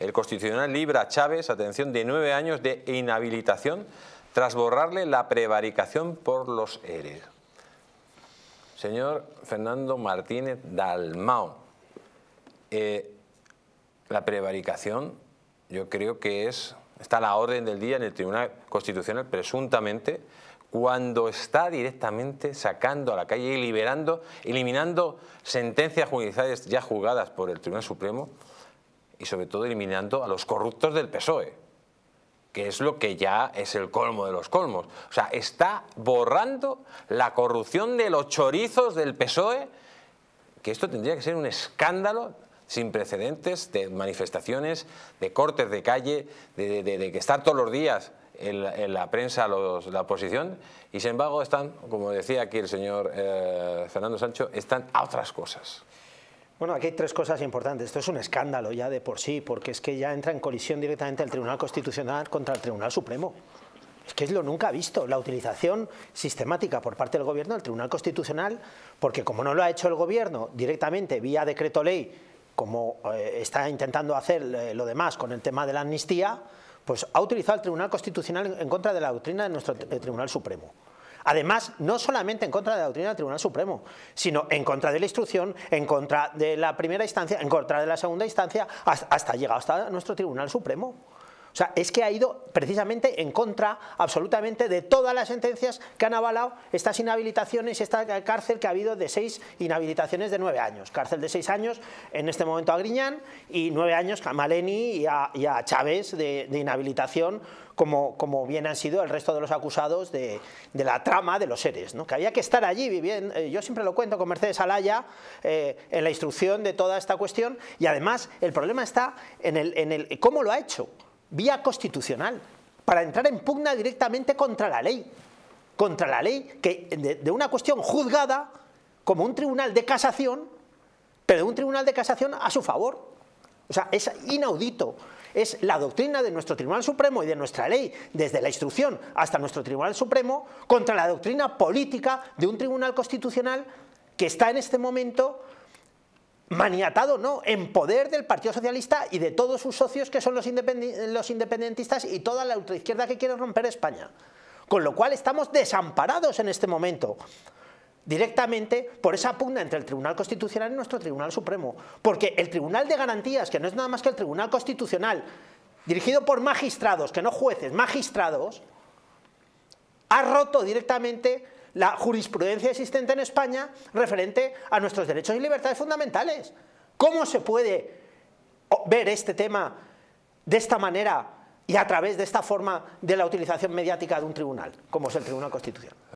El Constitucional libra a Chávez, atención, de nueve años de inhabilitación tras borrarle la prevaricación por los eres. Señor Fernando Martínez Dalmao, eh, la prevaricación yo creo que es está a la orden del día en el Tribunal Constitucional presuntamente cuando está directamente sacando a la calle y liberando, eliminando sentencias judiciales ya juzgadas por el Tribunal Supremo y sobre todo eliminando a los corruptos del PSOE, que es lo que ya es el colmo de los colmos. O sea, está borrando la corrupción de los chorizos del PSOE, que esto tendría que ser un escándalo sin precedentes de manifestaciones, de cortes de calle, de, que estar todos los días en la, prensa la oposición y sin embargo están, como decía aquí el señor eh, Fernando Sancho, están a otras cosas. Bueno, aquí hay tres cosas importantes. Esto es un escándalo ya de por sí, porque es que ya entra en colisión directamente el Tribunal Constitucional contra el Tribunal Supremo. Es que es lo nunca visto, la utilización sistemática por parte del Gobierno del Tribunal Constitucional, porque como no lo ha hecho el Gobierno directamente vía decreto ley, como eh, está intentando hacer eh, lo demás con el tema de la amnistía, pues ha utilizado el Tribunal Constitucional en contra de la doctrina de nuestro eh, Tribunal Supremo. Además, no solamente en contra de la doctrina del Tribunal Supremo, sino en contra de la instrucción, en contra de la primera instancia, en contra de la segunda instancia, hasta, llegado hasta nuestro Tribunal Supremo. O sea, es que ha ido precisamente en contra absolutamente de todas las sentencias que han avalado estas inhabilitaciones, y esta cárcel que ha habido de seis inhabilitaciones de nueve años. Cárcel de seis años en este momento a Griñán y nueve años a Maleni y a, Chávez de, inhabilitación como, bien han sido el resto de los acusados de, la trama de los seres, ¿no? que había que estar allí viviendo, eh, yo siempre lo cuento con Mercedes Alaya, eh, en la instrucción de toda esta cuestión, y además el problema está en, el, en el, cómo lo ha hecho, vía constitucional, para entrar en pugna directamente contra la ley, contra la ley que de, una cuestión juzgada como un tribunal de casación, pero de un tribunal de casación a su favor. O sea, es inaudito. Es la doctrina de nuestro Tribunal Supremo y de nuestra ley, desde la instrucción hasta nuestro Tribunal Supremo, contra la doctrina política de un tribunal constitucional que está en este momento maniatado no, en poder del Partido Socialista y de todos sus socios que son los, los independentistas y toda la ultraizquierda que quiere romper España. Con lo cual estamos desamparados en este momento directamente por esa pugna entre el Tribunal Constitucional y nuestro Tribunal Supremo. Porque el Tribunal de Garantías, que no es nada más que el Tribunal Constitucional, dirigido por magistrados, que no jueces, magistrados, ha roto directamente la jurisprudencia existente en España referente a nuestros derechos y libertades fundamentales. ¿Cómo se puede ver este tema de esta manera y a través de esta forma de la utilización mediática de un tribunal, como es el Tribunal Constitucional?